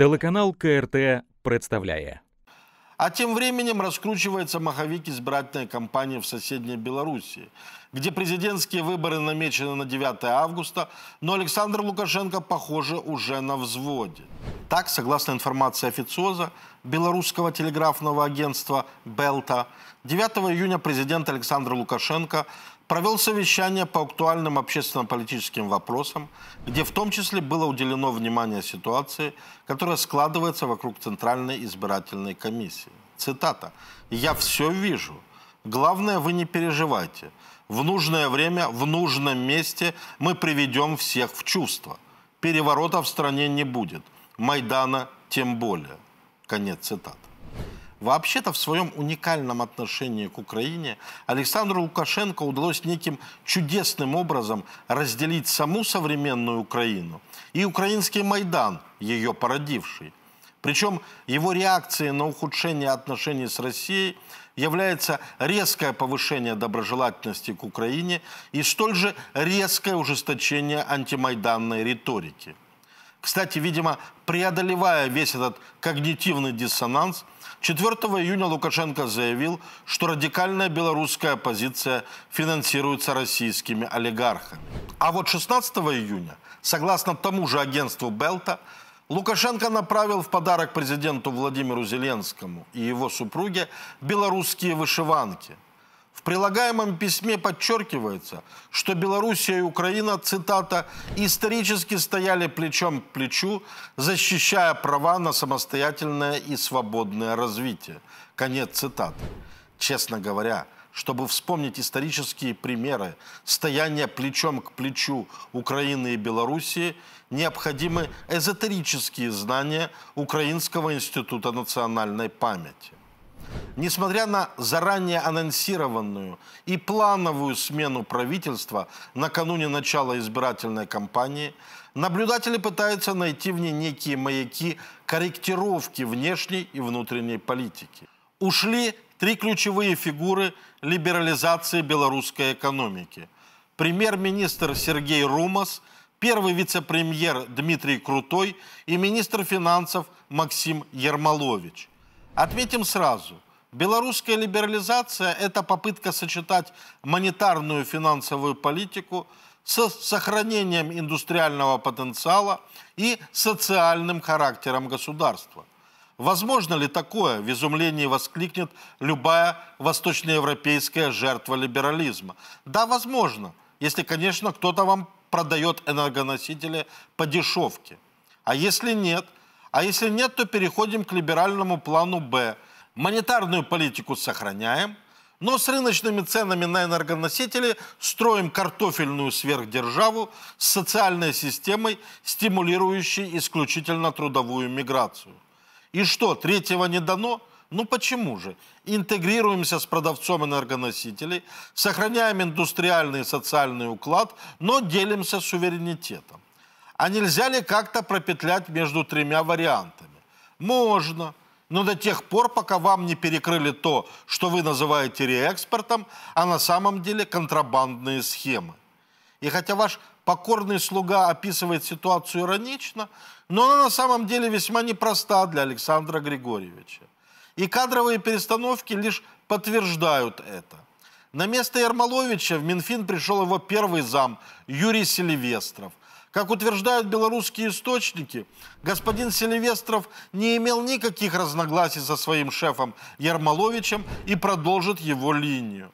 Телеканал КРТ представляет. А тем временем раскручивается маховик избирательной кампании в соседней Белоруссии, где президентские выборы намечены на 9 августа, но Александр Лукашенко, похоже, уже на взводе. Так, согласно информации официоза белорусского телеграфного агентства «Белта», 9 июня президент Александр Лукашенко провел совещание по актуальным общественно-политическим вопросам, где в том числе было уделено внимание ситуации, которая складывается вокруг Центральной избирательной комиссии. Цитата. «Я все вижу. Главное, вы не переживайте. В нужное время, в нужном месте мы приведем всех в чувство. Переворота в стране не будет. Майдана тем более». Конец цитаты. Вообще-то в своем уникальном отношении к Украине Александру Лукашенко удалось неким чудесным образом разделить саму современную Украину и украинский Майдан, ее породивший. Причем его реакцией на ухудшение отношений с Россией является резкое повышение доброжелательности к Украине и столь же резкое ужесточение антимайданной риторики. Кстати, видимо, преодолевая весь этот когнитивный диссонанс, 4 июня Лукашенко заявил, что радикальная белорусская оппозиция финансируется российскими олигархами. А вот 16 июня, согласно тому же агентству Белта, Лукашенко направил в подарок президенту Владимиру Зеленскому и его супруге белорусские вышиванки – в прилагаемом письме подчеркивается, что Белоруссия и Украина, цитата, «исторически стояли плечом к плечу, защищая права на самостоятельное и свободное развитие». Конец цитаты. Честно говоря, чтобы вспомнить исторические примеры стояния плечом к плечу Украины и Белоруссии, необходимы эзотерические знания Украинского института национальной памяти. Несмотря на заранее анонсированную и плановую смену правительства накануне начала избирательной кампании, наблюдатели пытаются найти в ней некие маяки корректировки внешней и внутренней политики. Ушли три ключевые фигуры либерализации белорусской экономики. Премьер-министр Сергей Румас, первый вице-премьер Дмитрий Крутой и министр финансов Максим Ермолович – Ответим сразу. Белорусская либерализация – это попытка сочетать монетарную финансовую политику с сохранением индустриального потенциала и социальным характером государства. Возможно ли такое, в изумлении воскликнет любая восточноевропейская жертва либерализма? Да, возможно, если, конечно, кто-то вам продает энергоносители по дешевке. А если нет – а если нет, то переходим к либеральному плану «Б». Монетарную политику сохраняем, но с рыночными ценами на энергоносители строим картофельную сверхдержаву с социальной системой, стимулирующей исключительно трудовую миграцию. И что, третьего не дано? Ну почему же? Интегрируемся с продавцом энергоносителей, сохраняем индустриальный и социальный уклад, но делимся суверенитетом. А нельзя ли как-то пропетлять между тремя вариантами? Можно, но до тех пор, пока вам не перекрыли то, что вы называете реэкспортом, а на самом деле контрабандные схемы. И хотя ваш покорный слуга описывает ситуацию иронично, но она на самом деле весьма непроста для Александра Григорьевича. И кадровые перестановки лишь подтверждают это. На место Ермоловича в Минфин пришел его первый зам Юрий Селивестров, как утверждают белорусские источники, господин Селивестров не имел никаких разногласий со своим шефом Ермоловичем и продолжит его линию.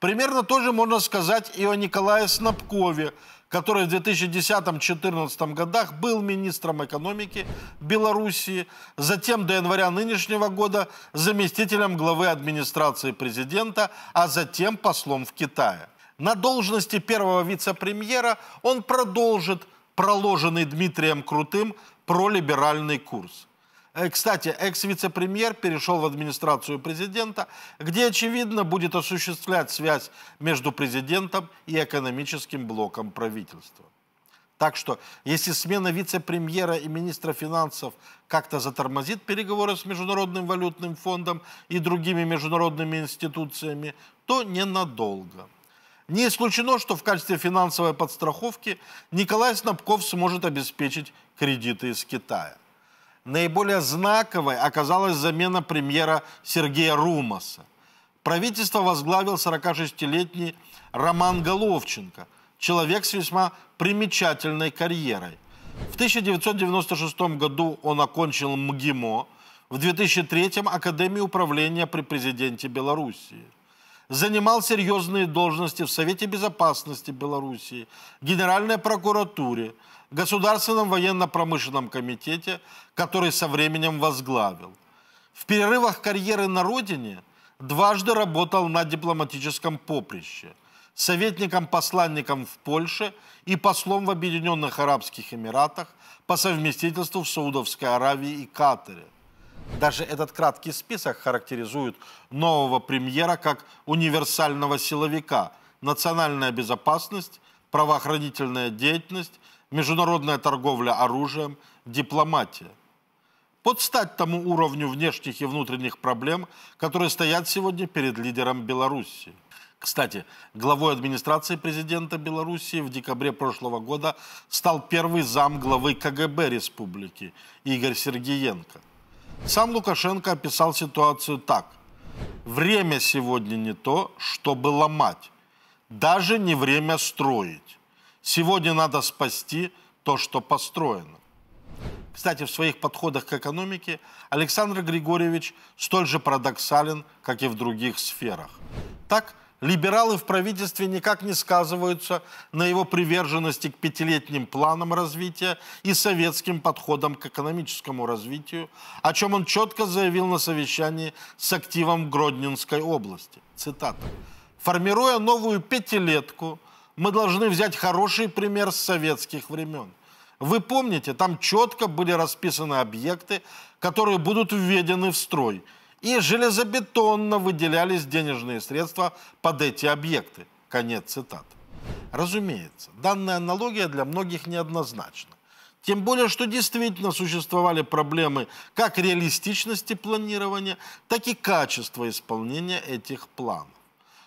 Примерно тоже можно сказать и о Николае Снабкове, который в 2010-2014 годах был министром экономики Белоруссии, затем до января нынешнего года заместителем главы администрации президента, а затем послом в Китае. На должности первого вице-премьера он продолжит проложенный Дмитрием Крутым пролиберальный курс. Э, кстати, экс-вице-премьер перешел в администрацию президента, где, очевидно, будет осуществлять связь между президентом и экономическим блоком правительства. Так что, если смена вице-премьера и министра финансов как-то затормозит переговоры с Международным валютным фондом и другими международными институциями, то ненадолго. Не исключено, что в качестве финансовой подстраховки Николай Снабков сможет обеспечить кредиты из Китая. Наиболее знаковой оказалась замена премьера Сергея Румаса. Правительство возглавил 46-летний Роман Головченко, человек с весьма примечательной карьерой. В 1996 году он окончил МГИМО, в 2003 – Академию управления при президенте Белоруссии занимал серьезные должности в Совете Безопасности Белоруссии, Генеральной прокуратуре, Государственном военно-промышленном комитете, который со временем возглавил. В перерывах карьеры на родине дважды работал на дипломатическом поприще, советником-посланником в Польше и послом в Объединенных Арабских Эмиратах по совместительству в Саудовской Аравии и Катаре. Даже этот краткий список характеризует нового премьера как универсального силовика. Национальная безопасность, правоохранительная деятельность, международная торговля оружием, дипломатия. Под стать тому уровню внешних и внутренних проблем, которые стоят сегодня перед лидером Беларуси. Кстати, главой администрации президента Беларуси в декабре прошлого года стал первый зам главы КГБ республики Игорь Сергеенко. Сам Лукашенко описал ситуацию так. Время сегодня не то, чтобы ломать. Даже не время строить. Сегодня надо спасти то, что построено. Кстати, в своих подходах к экономике Александр Григорьевич столь же парадоксален, как и в других сферах. Так, Либералы в правительстве никак не сказываются на его приверженности к пятилетним планам развития и советским подходам к экономическому развитию, о чем он четко заявил на совещании с активом Гродненской области. Цитата. «Формируя новую пятилетку, мы должны взять хороший пример с советских времен. Вы помните, там четко были расписаны объекты, которые будут введены в строй – и железобетонно выделялись денежные средства под эти объекты. Конец цитаты. Разумеется, данная аналогия для многих неоднозначна. Тем более, что действительно существовали проблемы как реалистичности планирования, так и качества исполнения этих планов.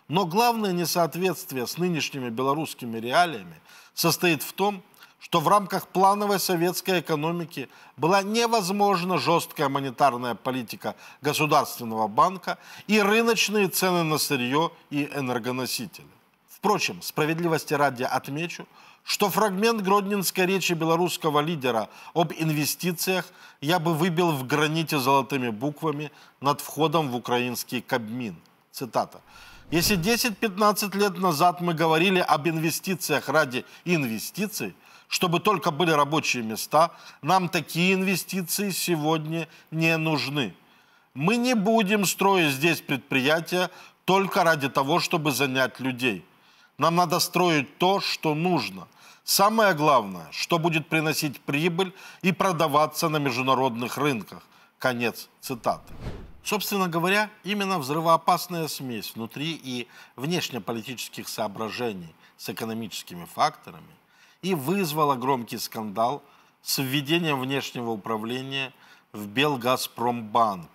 Но главное несоответствие с нынешними белорусскими реалиями состоит в том, что в рамках плановой советской экономики была невозможна жесткая монетарная политика Государственного банка и рыночные цены на сырье и энергоносители. Впрочем, справедливости ради отмечу, что фрагмент гродненской речи белорусского лидера об инвестициях я бы выбил в граните золотыми буквами над входом в украинский Кабмин. Цитата. «Если 10-15 лет назад мы говорили об инвестициях ради инвестиций – чтобы только были рабочие места, нам такие инвестиции сегодня не нужны. Мы не будем строить здесь предприятия только ради того, чтобы занять людей. Нам надо строить то, что нужно. Самое главное, что будет приносить прибыль и продаваться на международных рынках. Конец цитаты. Собственно говоря, именно взрывоопасная смесь внутри и внешнеполитических соображений с экономическими факторами – и вызвала громкий скандал с введением внешнего управления в Белгазпромбанк,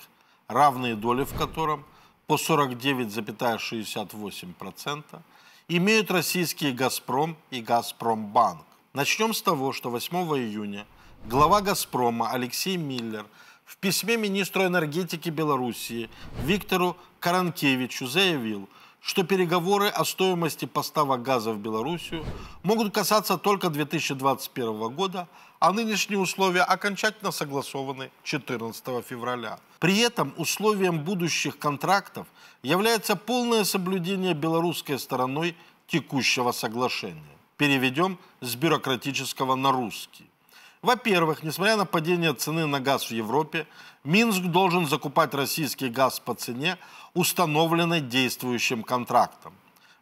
равные доли в котором по 49,68% имеют российские «Газпром» и «Газпромбанк». Начнем с того, что 8 июня глава «Газпрома» Алексей Миллер в письме министру энергетики Белоруссии Виктору Каранкевичу заявил – что переговоры о стоимости поставок газа в Белоруссию могут касаться только 2021 года, а нынешние условия окончательно согласованы 14 февраля. При этом условием будущих контрактов является полное соблюдение белорусской стороной текущего соглашения. Переведем с бюрократического на русский. Во-первых, несмотря на падение цены на газ в Европе, Минск должен закупать российский газ по цене, установленной действующим контрактом.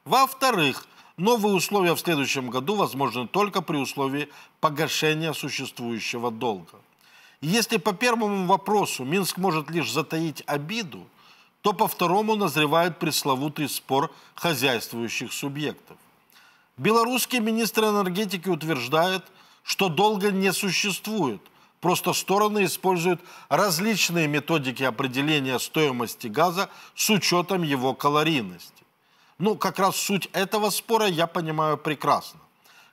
Во-вторых, новые условия в следующем году возможны только при условии погашения существующего долга. Если по первому вопросу Минск может лишь затаить обиду, то по второму назревает пресловутый спор хозяйствующих субъектов. Белорусский министр энергетики утверждает – что долго не существует. Просто стороны используют различные методики определения стоимости газа с учетом его калорийности. Ну, как раз суть этого спора я понимаю прекрасно.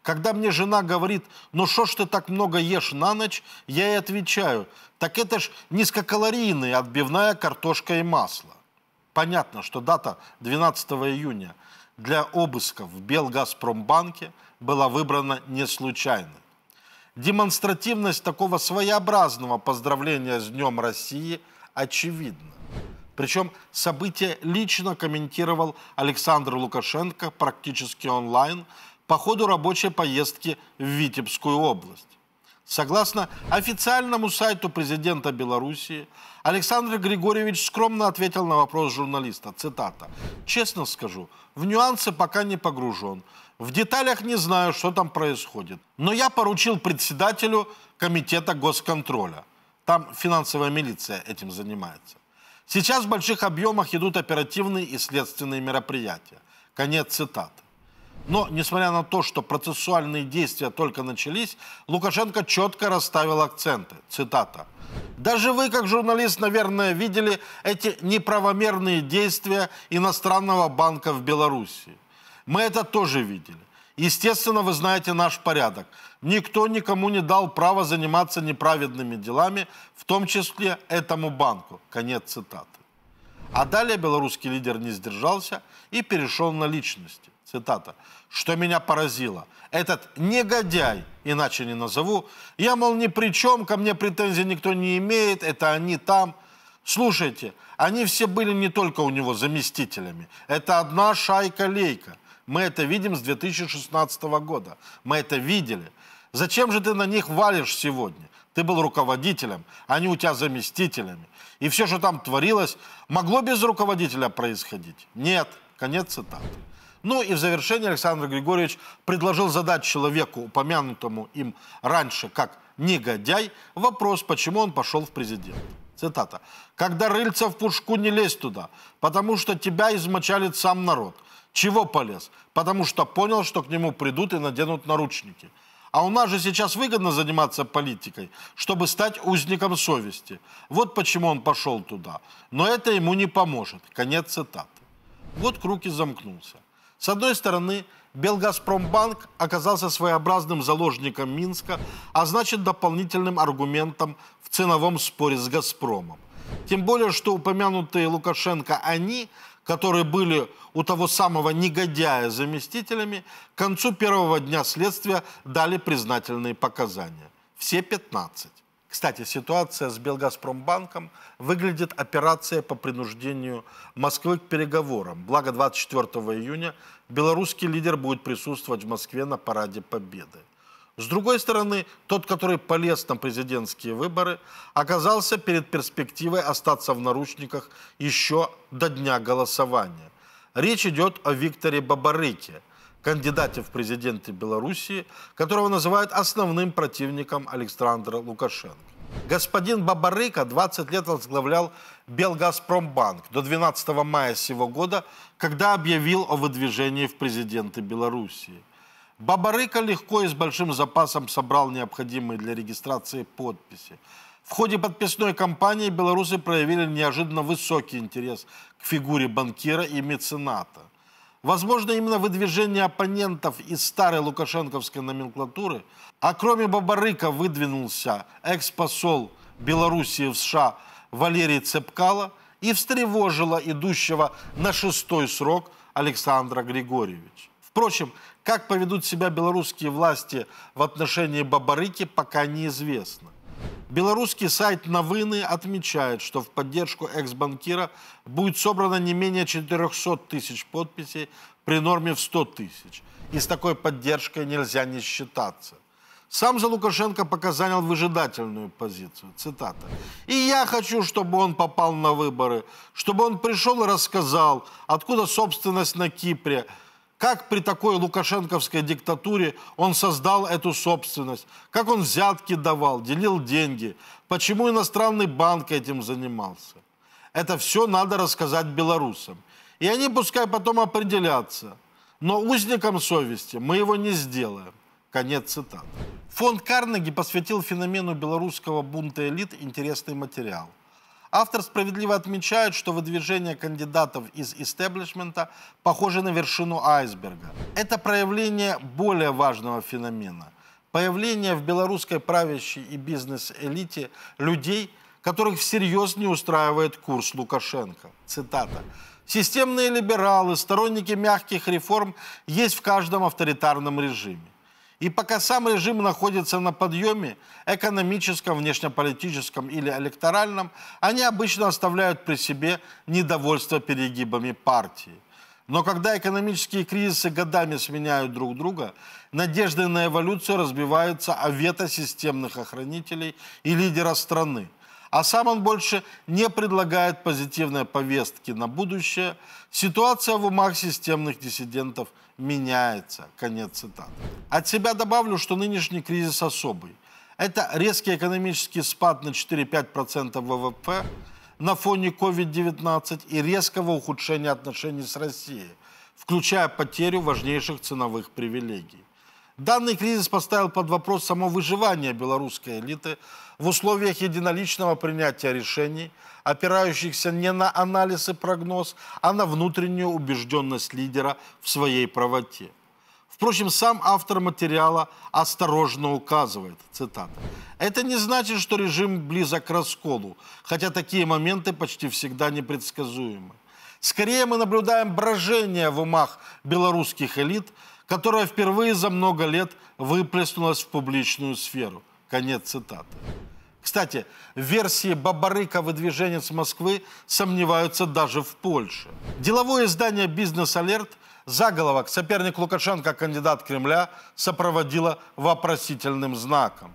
Когда мне жена говорит, ну что ж ты так много ешь на ночь, я ей отвечаю, так это ж низкокалорийная отбивная картошка и масло. Понятно, что дата 12 июня для обысков в Белгазпромбанке была выбрана не случайно. Демонстративность такого своеобразного поздравления с Днем России очевидна. Причем событие лично комментировал Александр Лукашенко практически онлайн по ходу рабочей поездки в Витебскую область. Согласно официальному сайту президента Белоруссии, Александр Григорьевич скромно ответил на вопрос журналиста, цитата, «Честно скажу, в нюансы пока не погружен, в деталях не знаю, что там происходит. Но я поручил председателю комитета госконтроля. Там финансовая милиция этим занимается. Сейчас в больших объемах идут оперативные и следственные мероприятия. Конец цитаты. Но, несмотря на то, что процессуальные действия только начались, Лукашенко четко расставил акценты. Цитата. «Даже вы, как журналист, наверное, видели эти неправомерные действия иностранного банка в Белоруссии. Мы это тоже видели. Естественно, вы знаете наш порядок. Никто никому не дал права заниматься неправедными делами, в том числе этому банку. Конец цитаты. А далее белорусский лидер не сдержался и перешел на личности. Цитата. «Что меня поразило? Этот негодяй, иначе не назову, я, мол, ни при чем, ко мне претензий никто не имеет, это они там». Слушайте, они все были не только у него заместителями. Это одна шайка-лейка – мы это видим с 2016 года. Мы это видели. Зачем же ты на них валишь сегодня? Ты был руководителем, а они у тебя заместителями. И все, что там творилось, могло без руководителя происходить? Нет. Конец цитаты. Ну и в завершение Александр Григорьевич предложил задать человеку, упомянутому им раньше как негодяй, вопрос, почему он пошел в президент. Цитата. «Когда рыльца в пушку, не лезь туда, потому что тебя измочалит сам народ. Чего полез? Потому что понял, что к нему придут и наденут наручники. А у нас же сейчас выгодно заниматься политикой, чтобы стать узником совести. Вот почему он пошел туда. Но это ему не поможет. Конец цитаты. Вот круг и замкнулся. С одной стороны, Белгазпромбанк оказался своеобразным заложником Минска, а значит дополнительным аргументом в ценовом споре с «Газпромом». Тем более, что упомянутые Лукашенко «они» которые были у того самого негодяя заместителями, к концу первого дня следствия дали признательные показания. Все 15. Кстати, ситуация с Белгазпромбанком выглядит операция по принуждению Москвы к переговорам. Благо 24 июня белорусский лидер будет присутствовать в Москве на параде Победы. С другой стороны, тот, который полез на президентские выборы, оказался перед перспективой остаться в наручниках еще до дня голосования. Речь идет о Викторе Бабарыке, кандидате в президенты Белоруссии, которого называют основным противником Александра Лукашенко. Господин Бабарыка 20 лет возглавлял Белгазпромбанк до 12 мая сего года, когда объявил о выдвижении в президенты Белоруссии – Бабарыка легко и с большим запасом собрал необходимые для регистрации подписи. В ходе подписной кампании белорусы проявили неожиданно высокий интерес к фигуре банкира и мецената. Возможно, именно выдвижение оппонентов из старой лукашенковской номенклатуры, а кроме Бабарыка выдвинулся экс-посол Белоруссии в США Валерий Цепкало и встревожило идущего на шестой срок Александра Григорьевича. Впрочем, как поведут себя белорусские власти в отношении Бабарыки, пока неизвестно. Белорусский сайт «Новыны» отмечает, что в поддержку экс-банкира будет собрано не менее 400 тысяч подписей при норме в 100 тысяч. И с такой поддержкой нельзя не считаться. Сам же Лукашенко пока занял выжидательную позицию. Цитата. «И я хочу, чтобы он попал на выборы, чтобы он пришел и рассказал, откуда собственность на Кипре, как при такой лукашенковской диктатуре он создал эту собственность? Как он взятки давал, делил деньги? Почему иностранный банк этим занимался? Это все надо рассказать белорусам. И они пускай потом определятся. Но узником совести мы его не сделаем. Конец цитаты. Фонд Карнеги посвятил феномену белорусского бунта элит интересный материал. Автор справедливо отмечает, что выдвижение кандидатов из истеблишмента похоже на вершину айсберга. Это проявление более важного феномена – появление в белорусской правящей и бизнес-элите людей, которых всерьез не устраивает курс Лукашенко. Цитата. «Системные либералы, сторонники мягких реформ есть в каждом авторитарном режиме. И пока сам режим находится на подъеме, экономическом, внешнеполитическом или электоральном, они обычно оставляют при себе недовольство перегибами партии. Но когда экономические кризисы годами сменяют друг друга, надежды на эволюцию разбиваются о вето системных охранителей и лидера страны – а сам он больше не предлагает позитивной повестки на будущее, ситуация в умах системных диссидентов меняется. Конец цитаты. От себя добавлю, что нынешний кризис особый. Это резкий экономический спад на 4-5% ВВП на фоне COVID-19 и резкого ухудшения отношений с Россией, включая потерю важнейших ценовых привилегий. Данный кризис поставил под вопрос само выживание белорусской элиты – в условиях единоличного принятия решений, опирающихся не на анализ и прогноз, а на внутреннюю убежденность лидера в своей правоте. Впрочем, сам автор материала осторожно указывает, цитата, «Это не значит, что режим близок к расколу, хотя такие моменты почти всегда непредсказуемы. Скорее мы наблюдаем брожение в умах белорусских элит, которое впервые за много лет выплеснулось в публичную сферу». Конец цитаты. Кстати, в версии Бабарыка выдвиженец Москвы сомневаются даже в Польше. Деловое издание «Бизнес-алерт» заголовок «Соперник Лукашенко, кандидат Кремля» сопроводило вопросительным знаком.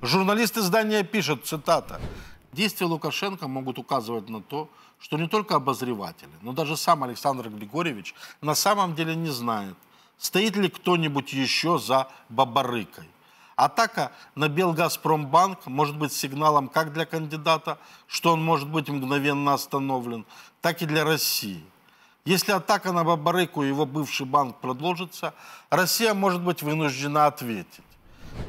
Журналист издания пишет, цитата, «Действия Лукашенко могут указывать на то, что не только обозреватели, но даже сам Александр Григорьевич на самом деле не знает, стоит ли кто-нибудь еще за Бабарыкой. Атака на Белгазпромбанк может быть сигналом как для кандидата, что он может быть мгновенно остановлен, так и для России. Если атака на Бабарыку и его бывший банк продолжится, Россия может быть вынуждена ответить.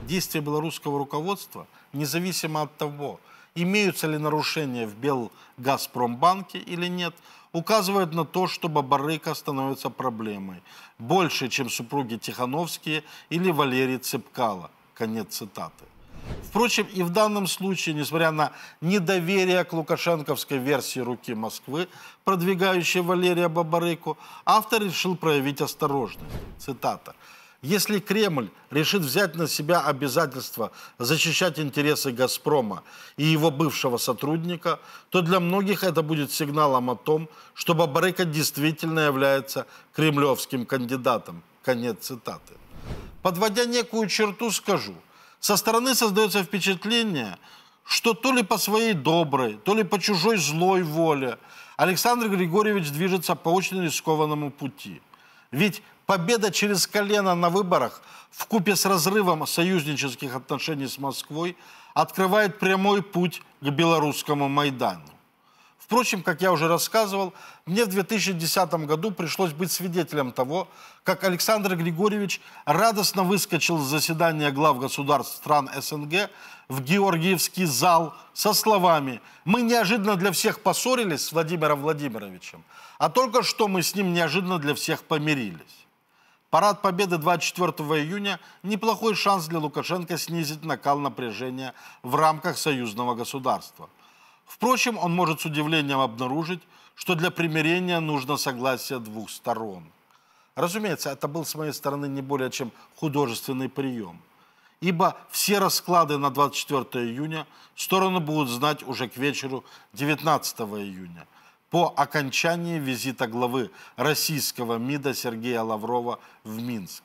Действия белорусского руководства, независимо от того, имеются ли нарушения в Белгазпромбанке или нет, указывают на то, что Бабарыка становится проблемой, больше, чем супруги Тихановские или Валерий Цепкало – Конец цитаты. Впрочем, и в данном случае, несмотря на недоверие к лукашенковской версии руки Москвы, продвигающей Валерия Бабарыку, автор решил проявить осторожность. Цитата. Если Кремль решит взять на себя обязательство защищать интересы «Газпрома» и его бывшего сотрудника, то для многих это будет сигналом о том, что Бабарыка действительно является кремлевским кандидатом. Конец цитаты. Подводя некую черту, скажу. Со стороны создается впечатление, что то ли по своей доброй, то ли по чужой злой воле Александр Григорьевич движется по очень рискованному пути. Ведь победа через колено на выборах в купе с разрывом союзнических отношений с Москвой открывает прямой путь к белорусскому Майдану. Впрочем, как я уже рассказывал, мне в 2010 году пришлось быть свидетелем того, как Александр Григорьевич радостно выскочил с заседания глав государств стран СНГ в Георгиевский зал со словами «Мы неожиданно для всех поссорились с Владимиром Владимировичем, а только что мы с ним неожиданно для всех помирились». Парад Победы 24 июня – неплохой шанс для Лукашенко снизить накал напряжения в рамках союзного государства – Впрочем, он может с удивлением обнаружить, что для примирения нужно согласие двух сторон. Разумеется, это был с моей стороны не более чем художественный прием. Ибо все расклады на 24 июня стороны будут знать уже к вечеру 19 июня по окончании визита главы российского МИДа Сергея Лаврова в Минск.